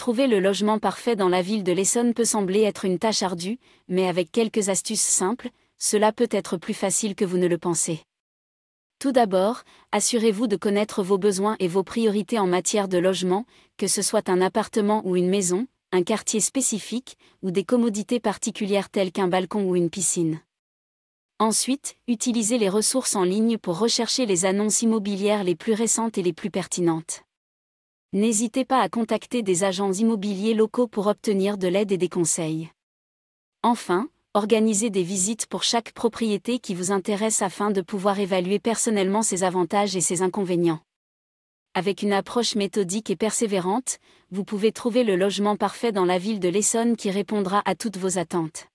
Trouver le logement parfait dans la ville de l'Essonne peut sembler être une tâche ardue, mais avec quelques astuces simples, cela peut être plus facile que vous ne le pensez. Tout d'abord, assurez-vous de connaître vos besoins et vos priorités en matière de logement, que ce soit un appartement ou une maison, un quartier spécifique, ou des commodités particulières telles qu'un balcon ou une piscine. Ensuite, utilisez les ressources en ligne pour rechercher les annonces immobilières les plus récentes et les plus pertinentes. N'hésitez pas à contacter des agents immobiliers locaux pour obtenir de l'aide et des conseils. Enfin, organisez des visites pour chaque propriété qui vous intéresse afin de pouvoir évaluer personnellement ses avantages et ses inconvénients. Avec une approche méthodique et persévérante, vous pouvez trouver le logement parfait dans la ville de l'Essonne qui répondra à toutes vos attentes.